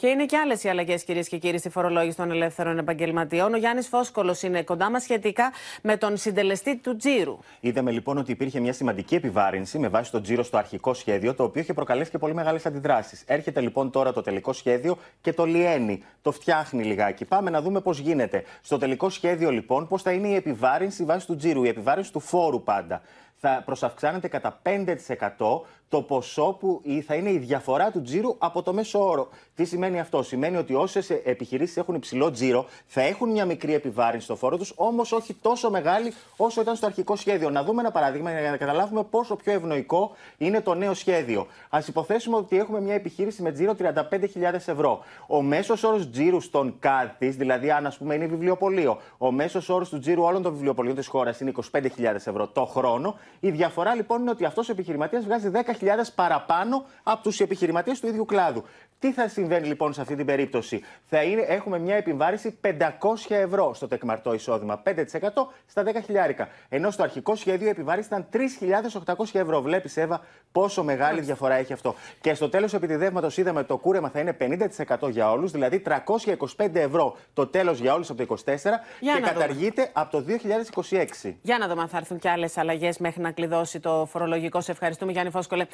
Και είναι και άλλες οι αλλαγές, κυρίες και κύριοι, στη φορολόγηση των ελεύθερων επαγγελματιών. Ο Γιάννης Φόσκολο είναι κοντά μας σχετικά με τον συντελεστή του τζίρου. Είδαμε λοιπόν ότι υπήρχε μια σημαντική επιβάρυνση με βάση τον τζίρο στο αρχικό σχέδιο, το οποίο είχε προκαλέσει και πολύ μεγάλες αντιδράσεις. Έρχεται λοιπόν τώρα το τελικό σχέδιο και το λιένει. Το φτιάχνει λιγάκι. Πάμε να δούμε πώς γίνεται. Στο τελικό σχέδιο λοιπόν, πώς θα είναι η επιβάρυνση βάση του τζίρου, η επιβάρυνση του φόρου πάντα θα προσαυξάνεται κατά 5% το ποσό που θα είναι η διαφορά του τζίρου από το μέσο όρο. Τι σημαίνει αυτό, Σημαίνει ότι όσες επιχειρήσεις έχουν υψηλό τζίρο θα έχουν μια μικρή επιβάρυνση στο φόρο τους, όμως όχι τόσο μεγάλη όσο ήταν στο αρχικό σχέδιο. Να δούμε ένα παράδειγμα για να καταλάβουμε πόσο πιο ευνοϊκό είναι το νέο σχέδιο. Ας υποθέσουμε ότι έχουμε μια επιχείρηση με τζίρο 35.000 ευρώ. Ο μέσος όρος τζίρου στον κάρτη, δηλαδή αν ας πούμε είναι βιβλιοπωλείο, ο μέσος όρος του τζίρου όλων των βιβλιοπολίων της χώρας είναι 25.000 ευρώ το χρόνο. Η διαφορά λοιπόν είναι ότι αυτός ο επιχειρηματίας βγάζει 10.000 παραπάνω από τους επιχειρηματίες του ίδιου κλάδου. Τι θα συμβαίνει λοιπόν σε αυτή την περίπτωση, θα είναι, έχουμε μια επιβάρηση 500 ευρώ στο τεκμαρτό εισόδημα, 5% στα 10.000. Ενώ στο αρχικό σχέδιο η επιβάρηση ήταν 3.800 ευρώ. Βλέπεις, Εύα, πόσο μεγάλη διαφορά έχει αυτό. Και στο τέλος επιδιδεύματο είδαμε το κούρεμα θα είναι 50% για όλους, δηλαδή 325 ευρώ το τέλος για όλους από το 24 και καταργείται από το 2026. Για να δούμε αν θα έρθουν και άλλες αλλαγές μέχρι να κλειδώσει το φορολογικό. Σε ευχαριστούμε, Γιάννη Φόσκολε.